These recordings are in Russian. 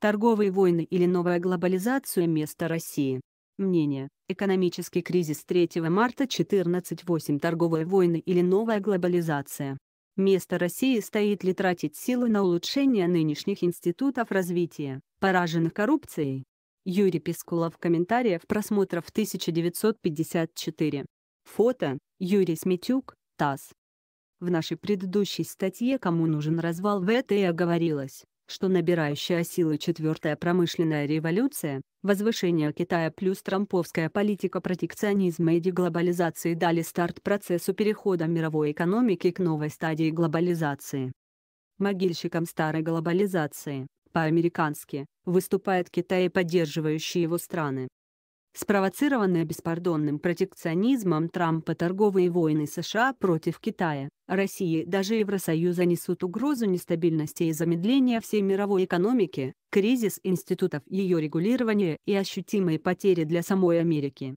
торговые войны или новая глобализация вместо России. Мнение. Экономический кризис 3 марта 14.8 Торговые войны или новая глобализация. Место России стоит ли тратить силы на улучшение нынешних институтов развития, пораженных коррупцией? Юрий Пискулов комментариев просмотров 1954. Фото. Юрий Сметюк, ТАСС. В нашей предыдущей статье «Кому нужен развал ВТ» говорилось что набирающая силы четвертая промышленная революция, возвышение Китая плюс трамповская политика протекционизма и деглобализации дали старт процессу перехода мировой экономики к новой стадии глобализации. Могильщиком старой глобализации, по-американски, выступает Китай и поддерживающие его страны спровоцированная беспардонным протекционизмом Трампа торговые войны США против Китая, России даже Евросоюза несут угрозу нестабильности и замедления всей мировой экономики, кризис институтов ее регулирования и ощутимые потери для самой Америки.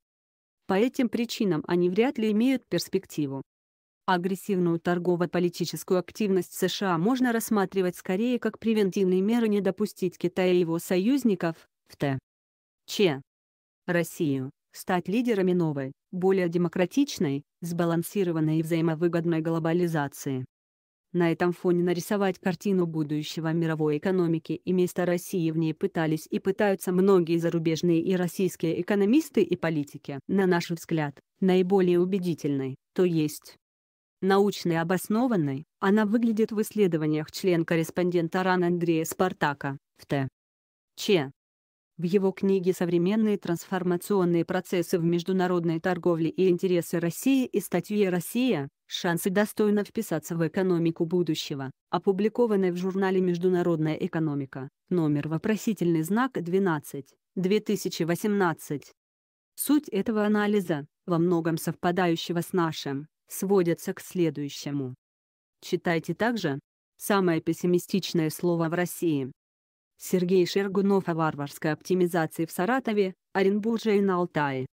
По этим причинам они вряд ли имеют перспективу. Агрессивную торгово-политическую активность США можно рассматривать скорее как превентивные меры не допустить Китая и его союзников, в Т. че. Россию, стать лидерами новой, более демократичной, сбалансированной и взаимовыгодной глобализации. На этом фоне нарисовать картину будущего мировой экономики и места России в ней пытались и пытаются многие зарубежные и российские экономисты и политики. На наш взгляд, наиболее убедительной, то есть научной обоснованной, она выглядит в исследованиях член-корреспондента РАН Андрея Спартака, в Т. Ч. В его книге «Современные трансформационные процессы в международной торговле и интересы России» и статье «Россия. Шансы достойно вписаться в экономику будущего», опубликованной в журнале «Международная экономика», номер вопросительный знак 12, 2018. Суть этого анализа, во многом совпадающего с нашим, сводится к следующему. Читайте также. Самое пессимистичное слово в России Сергей Шергунов о варварской оптимизации в Саратове, Оренбурже и на Алтае.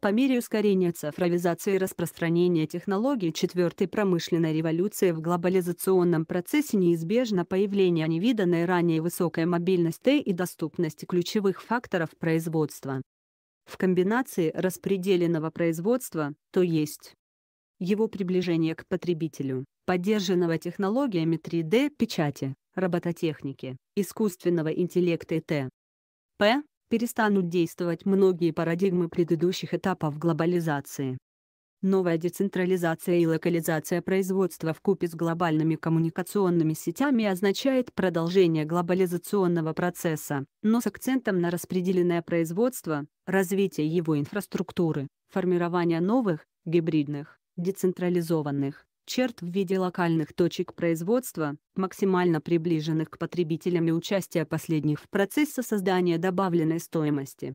По мере ускорения цифровизации и распространения технологий четвертой промышленной революции в глобализационном процессе неизбежно появление невиданной ранее высокой мобильности и доступности ключевых факторов производства. В комбинации распределенного производства, то есть его приближение к потребителю, поддержанного технологиями 3D-печати, робототехники, искусственного интеллекта и т.п. перестанут действовать многие парадигмы предыдущих этапов глобализации. Новая децентрализация и локализация производства в купе с глобальными коммуникационными сетями означает продолжение глобализационного процесса, но с акцентом на распределенное производство, развитие его инфраструктуры, формирование новых, гибридных, децентрализованных, черт в виде локальных точек производства, максимально приближенных к потребителям и участия последних в процессе создания добавленной стоимости.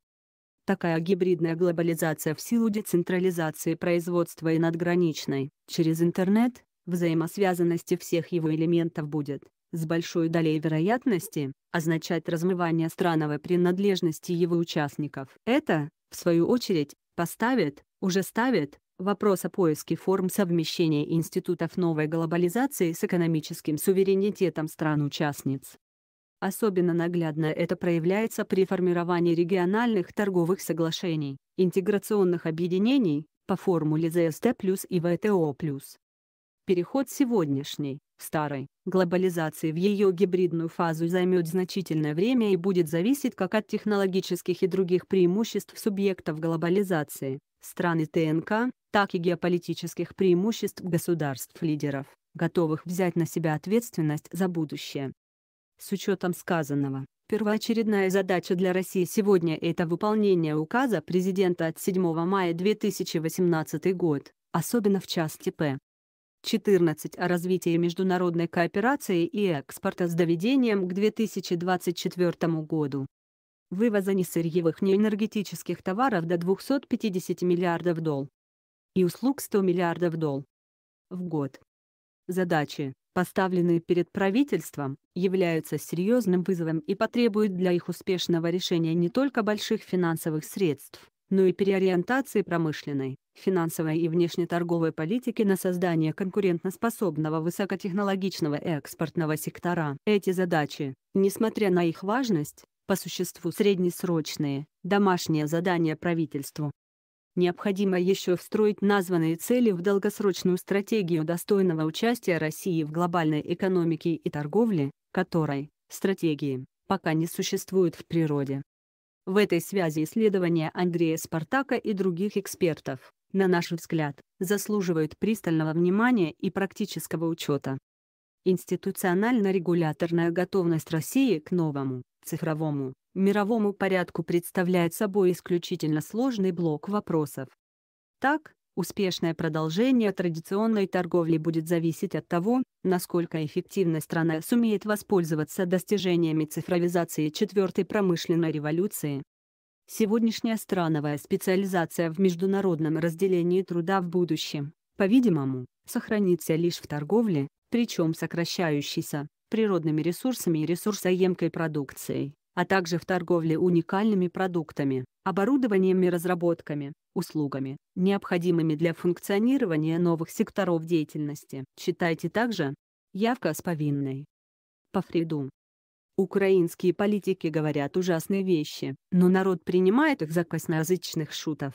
Такая гибридная глобализация в силу децентрализации производства и надграничной, через интернет, взаимосвязанности всех его элементов будет, с большой долей вероятности, означать размывание страновой принадлежности его участников. Это, в свою очередь, поставит, уже ставит, Вопрос о поиске форм совмещения институтов новой глобализации с экономическим суверенитетом стран-участниц. Особенно наглядно это проявляется при формировании региональных торговых соглашений, интеграционных объединений, по формуле ЗСТ плюс и ВТО плюс. Переход сегодняшней, старой, глобализации в ее гибридную фазу займет значительное время и будет зависеть как от технологических и других преимуществ субъектов глобализации, страны ТНК, так и геополитических преимуществ государств-лидеров, готовых взять на себя ответственность за будущее. С учетом сказанного, первоочередная задача для России сегодня – это выполнение указа президента от 7 мая 2018 год, особенно в части П. 14 о развитии международной кооперации и экспорта с доведением к 2024 году. Вывоза несырьевых неэнергетических товаров до 250 миллиардов долларов и услуг 100 миллиардов дол. в год. Задачи, поставленные перед правительством, являются серьезным вызовом и потребуют для их успешного решения не только больших финансовых средств, но и переориентации промышленной, финансовой и внешнеторговой политики на создание конкурентоспособного высокотехнологичного экспортного сектора. Эти задачи, несмотря на их важность, по существу среднесрочные, домашние задания правительству. Необходимо еще встроить названные цели в долгосрочную стратегию достойного участия России в глобальной экономике и торговле, которой, стратегии, пока не существует в природе. В этой связи исследования Андрея Спартака и других экспертов, на наш взгляд, заслуживают пристального внимания и практического учета. Институционально-регуляторная готовность России к новому, цифровому, мировому порядку представляет собой исключительно сложный блок вопросов. Так, успешное продолжение традиционной торговли будет зависеть от того, насколько эффективно страна сумеет воспользоваться достижениями цифровизации четвертой промышленной революции. Сегодняшняя страновая специализация в международном разделении труда в будущем, по-видимому, сохранится лишь в торговле, причем сокращающейся, природными ресурсами и ресурсоемкой продукцией а также в торговле уникальными продуктами, оборудованием и разработками, услугами, необходимыми для функционирования новых секторов деятельности. Читайте также «Явка с повинной». По Фриду. Украинские политики говорят ужасные вещи, но народ принимает их за косноязычных шутов.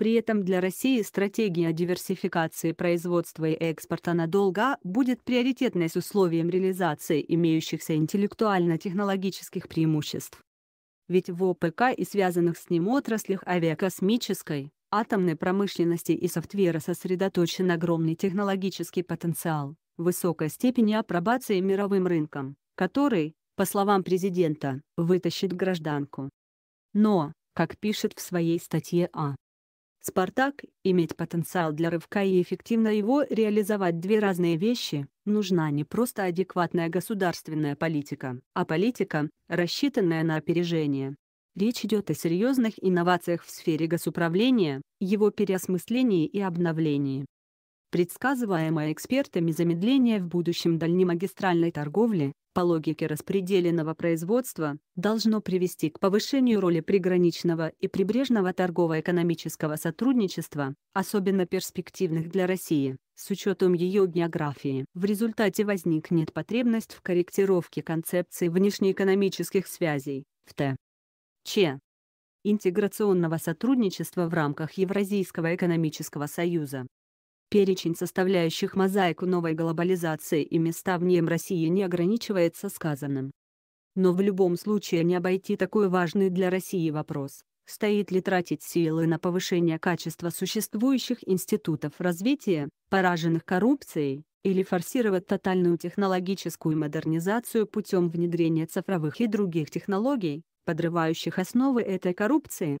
При этом для России стратегия диверсификации производства и экспорта надолго будет приоритетной с условием реализации имеющихся интеллектуально-технологических преимуществ. Ведь в ОПК и связанных с ним отраслях авиакосмической, атомной промышленности и софтвера сосредоточен огромный технологический потенциал, высокой степени апробации мировым рынком, который, по словам президента, вытащит гражданку. Но, как пишет в своей статье А. «Спартак» иметь потенциал для рывка и эффективно его реализовать две разные вещи, нужна не просто адекватная государственная политика, а политика, рассчитанная на опережение. Речь идет о серьезных инновациях в сфере госуправления, его переосмыслении и обновлении. Предсказываемое экспертами замедление в будущем дальнемагистральной торговли, по логике распределенного производства, должно привести к повышению роли приграничного и прибрежного торгово-экономического сотрудничества, особенно перспективных для России, с учетом ее географии. В результате возникнет потребность в корректировке концепции внешнеэкономических связей, в Т. Ч интеграционного сотрудничества в рамках Евразийского экономического союза. Перечень составляющих мозаику новой глобализации и места в ней России не ограничивается сказанным. Но в любом случае не обойти такой важный для России вопрос, стоит ли тратить силы на повышение качества существующих институтов развития, пораженных коррупцией, или форсировать тотальную технологическую модернизацию путем внедрения цифровых и других технологий, подрывающих основы этой коррупции,